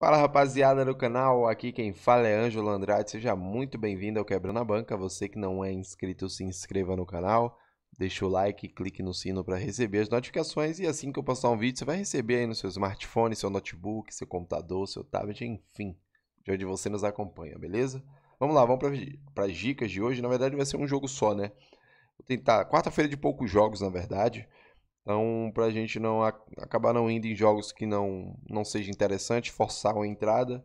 Fala rapaziada do canal, aqui quem fala é Ângelo Andrade, seja muito bem-vindo ao Quebrando a Banca. Você que não é inscrito, se inscreva no canal, deixa o like, clique no sino para receber as notificações e assim que eu postar um vídeo, você vai receber aí no seu smartphone, seu notebook, seu computador, seu tablet, enfim, de onde você nos acompanha, beleza? Vamos lá, vamos para as dicas de hoje. Na verdade vai ser um jogo só, né? Vou tentar, quarta-feira de poucos jogos, na verdade. Então, para a gente não acabar não indo em jogos que não, não seja interessante, forçar uma entrada,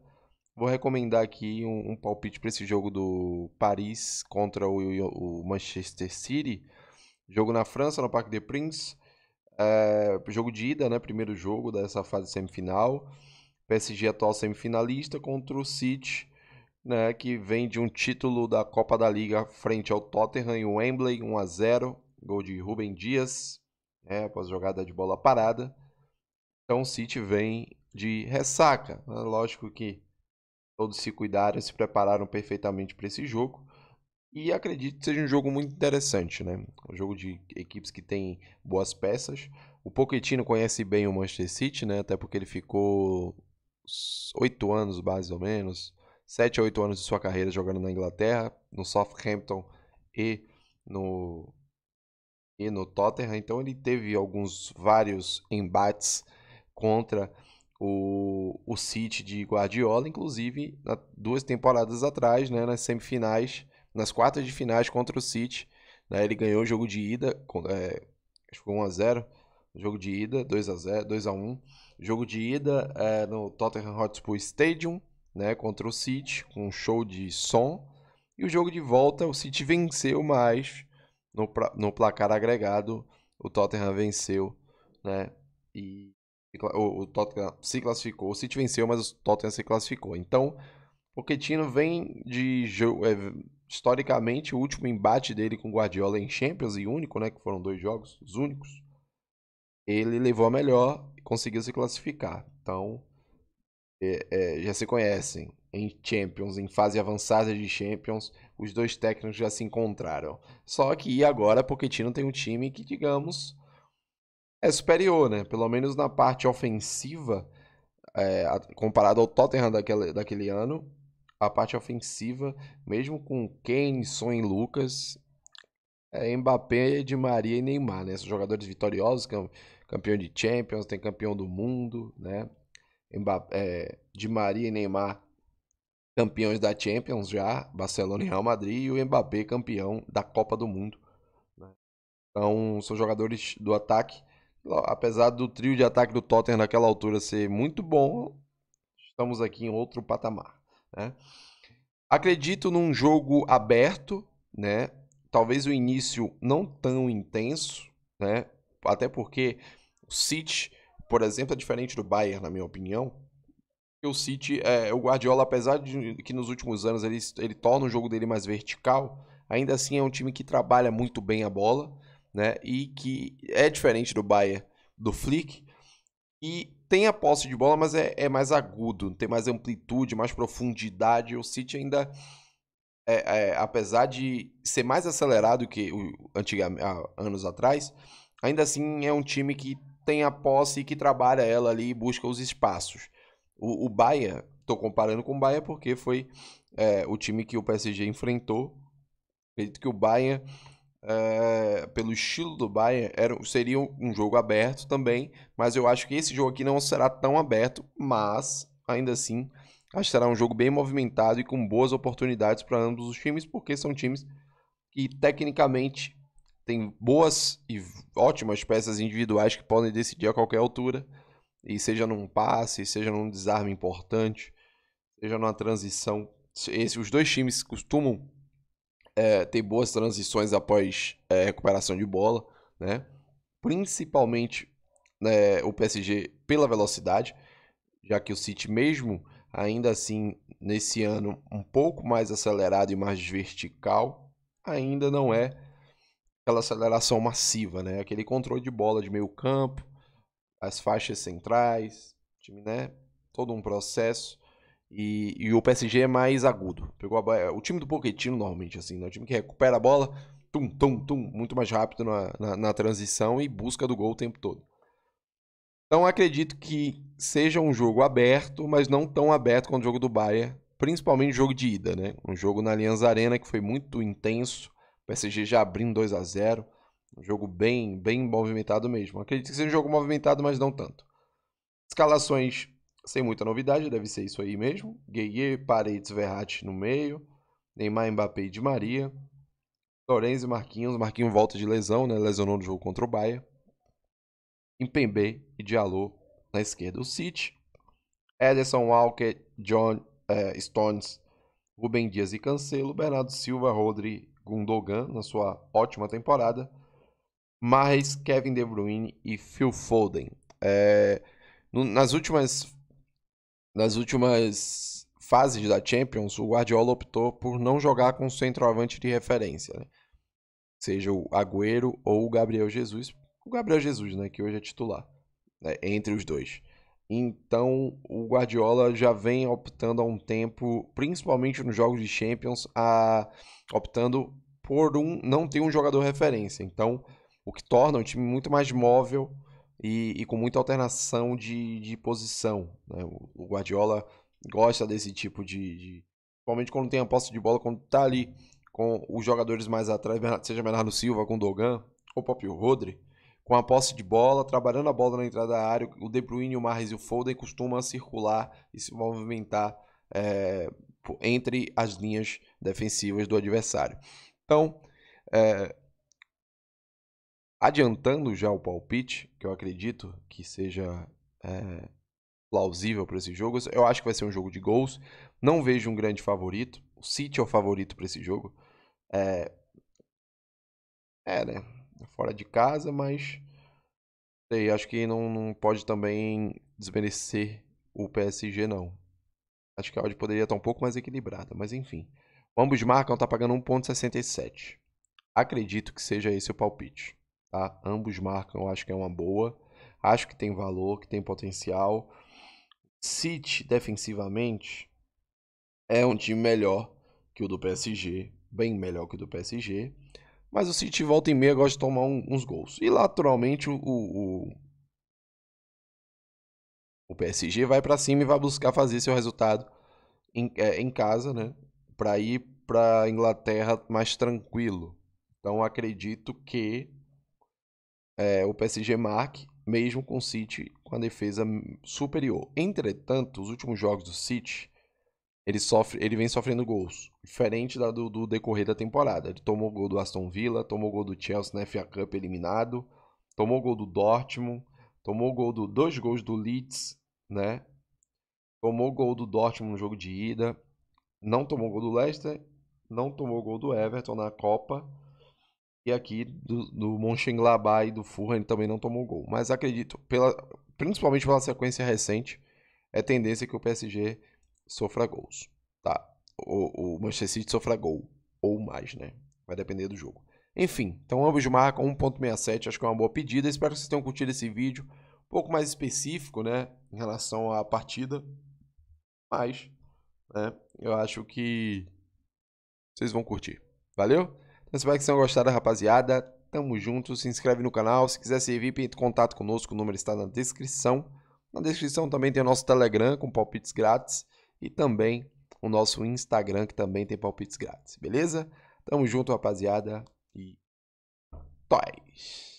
vou recomendar aqui um, um palpite para esse jogo do Paris contra o, o, Manchester City. Jogo na França, no Parque des Princes. É, jogo de ida, né? Primeiro jogo dessa fase semifinal. PSG atual semifinalista contra o City, né? Que vem de um título da Copa da Liga frente ao Tottenham e o Wembley, 1 a 0 Gol de Rubem Dias, né, após jogada de bola parada. Então o City vem de ressaca. Né? Lógico que todos se cuidaram, se prepararam perfeitamente para esse jogo. E acredito que seja um jogo muito interessante, né? Um jogo de equipes que tem boas peças. O Pochettino conhece bem o Manchester City, né? Até porque ele ficou oito anos, mais ou menos, sete a oito anos de sua carreira jogando na Inglaterra, no Southampton e no e no Tottenham. Então ele teve alguns vários embates contra o, o City de Guardiola, inclusive na, duas temporadas atrás, né, nas semifinais, nas quartas de finais contra o City. Né, ele ganhou o jogo de ida, é, acho que foi 1x0, jogo de ida, 2x0, 2x1. Jogo de ida é, no Tottenham Hotspur Stadium, né, contra o City, com um show de som. E o jogo de volta, o City venceu, mas no, no placar agregado, o Tottenham venceu, né? E o, o Tottenham se classificou. O City venceu, mas o Tottenham se classificou. Então, o Pochettino vem de é, historicamente o último embate dele com o Guardiola em Champions e único, né, que foram dois jogos, os únicos. Ele levou a melhor, e conseguiu se classificar. Então, é, é, já se conhecem em Champions, em fase avançada de Champions, os dois técnicos já se encontraram. Só que agora Pochettino tem um time que, digamos, é superior, né? Pelo menos na parte ofensiva, é, comparado ao Tottenham daquele, daquele ano, a parte ofensiva, mesmo com Kane, Son e Lucas, é Mbappé, Di Maria e Neymar, né? São jogadores vitoriosos, campeão de Champions, tem campeão do mundo, né? é, de Maria e Neymar campeões da Champions já, Barcelona e Real Madrid, e o Mbappé campeão da Copa do Mundo. Né? Então, são jogadores do ataque. Apesar do trio de ataque do Tottenham naquela altura ser muito bom, estamos aqui em outro patamar. Né? Acredito num jogo aberto, né? talvez o início não tão intenso, né? até porque o City por exemplo, é diferente do Bayern, na minha opinião. O City, é, o Guardiola, apesar de que nos últimos anos ele, ele torna o jogo dele mais vertical, ainda assim é um time que trabalha muito bem a bola, né? E que é diferente do Bayern, do Flick. E tem a posse de bola, mas é, é mais agudo, tem mais amplitude, mais profundidade. O City ainda é, é, apesar de ser mais acelerado que o, anos atrás, ainda assim é um time que tem a posse e que trabalha ela ali e busca os espaços. O, o Bahia, estou comparando com o Bahia porque foi é, o time que o PSG enfrentou. Acredito que o Bahia, é, pelo estilo do Bahia, era, seria um jogo aberto também, mas eu acho que esse jogo aqui não será tão aberto, mas ainda assim acho que será um jogo bem movimentado e com boas oportunidades para ambos os times, porque são times que tecnicamente tem boas e ótimas peças individuais que podem decidir a qualquer altura, e seja num passe, seja num desarme importante, seja numa transição. Esse, os dois times costumam é, ter boas transições após é, recuperação de bola, né? principalmente né, o PSG pela velocidade, já que o City, mesmo ainda assim, nesse ano um pouco mais acelerado e mais vertical, ainda não é aquela aceleração massiva, né? Aquele controle de bola de meio campo, as faixas centrais, time, né? Todo um processo. E, e o PSG é mais agudo. Pegou a, o time do Pochettino, normalmente, assim, né? O time que recupera a bola, tum, tum, tum, muito mais rápido na, na, na transição e busca do gol o tempo todo. Então acredito que seja um jogo aberto, mas não tão aberto quanto o jogo do Bahia, principalmente o jogo de ida, né? Um jogo na Allianz Arena que foi muito intenso, o PSG já abrindo 2 a 0 Um jogo bem, bem movimentado mesmo. Acredito que seja um jogo movimentado, mas não tanto. Escalações sem muita novidade, deve ser isso aí mesmo. Gueye, Paredes, Verratti no meio. Neymar, Mbappé e Di Maria. Lorenzo e Marquinhos. Marquinhos volta de lesão, né? Lesionou no jogo contra o Bahia. Impembe e Diallo na esquerda. O City. Ederson, Walker, John, eh, Stones Rubem Dias e Cancelo, Bernardo Silva, Rodri, Gundogan na sua ótima temporada, mais Kevin De Bruyne e Phil Foden. É, nas últimas nas últimas fases da Champions, o Guardiola optou por não jogar com o centroavante de referência, né? seja o Agüero ou o Gabriel Jesus. O Gabriel Jesus, né, que hoje é titular, né, entre os dois. Então o Guardiola já vem optando há um tempo, principalmente nos jogos de Champions, a optando por um não ter um jogador referência. Então o que torna o time muito mais móvel e, e com muita alternação de, de posição. Né? O, Guardiola gosta desse tipo de, de, Principalmente quando tem a posse de bola, quando está ali com os jogadores mais atrás, seja Bernardo Silva com Dogan ou próprio Rodri com a posse de bola, trabalhando a bola na entrada da área, o De Bruyne, o Mahrez e o Foden costumam circular e se movimentar é, entre as linhas defensivas do adversário. Então, é, adiantando já o palpite, que eu acredito que seja é, plausível para esse jogo, eu acho que vai ser um jogo de gols. Não vejo um grande favorito. O City é o favorito para esse jogo. É, é né? fora de casa, mas sei, acho que não, não pode também desmerecer o PSG, não. Acho que a odd poderia estar um pouco mais equilibrada, mas enfim. Ambos marcam, tá pagando 1,67. Acredito que seja esse o palpite. Tá? Ambos marcam, eu acho que é uma boa. Acho que tem valor, que tem potencial. City, defensivamente, é um time melhor que o do PSG, bem melhor que o do PSG. Mas o City volta e meia gosta de tomar um, uns gols. E lateralmente o, o, o PSG vai para cima e vai buscar fazer seu resultado em, é, em casa, né? Para ir para Inglaterra mais tranquilo. Então acredito que é, o PSG marque, mesmo com o City com a defesa superior. Entretanto, os últimos jogos do City ele, sofre, ele vem sofrendo gols, diferente da do, do, decorrer da temporada. Ele tomou gol do Aston Villa, tomou gol do Chelsea na FA Cup eliminado, tomou gol do Dortmund, tomou gol do dois gols do Leeds, né? Tomou gol do Dortmund no jogo de ida, não tomou gol do Leicester, não tomou gol do Everton na Copa. E aqui do, do Mönchengladbach e do Fulham ele também não tomou gol. Mas acredito, pela, principalmente pela sequência recente, é tendência que o PSG sofra gols, tá? O, o Manchester City sofra gol ou mais, né? Vai depender do jogo. Enfim, então ambos marcam 1.67, acho que é uma boa pedida. Espero que vocês tenham curtido esse vídeo, um pouco mais específico, né, em relação à partida. Mas, né, eu acho que vocês vão curtir. Valeu? Então, espero que vocês tenham gostado, rapaziada. Tamo junto, se inscreve no canal. Se quiser servir, entre em contato conosco, o número está na descrição. Na descrição também tem o nosso Telegram com palpites grátis e também o nosso Instagram, que também tem palpites grátis, beleza? Tamo junto, rapaziada, e toys!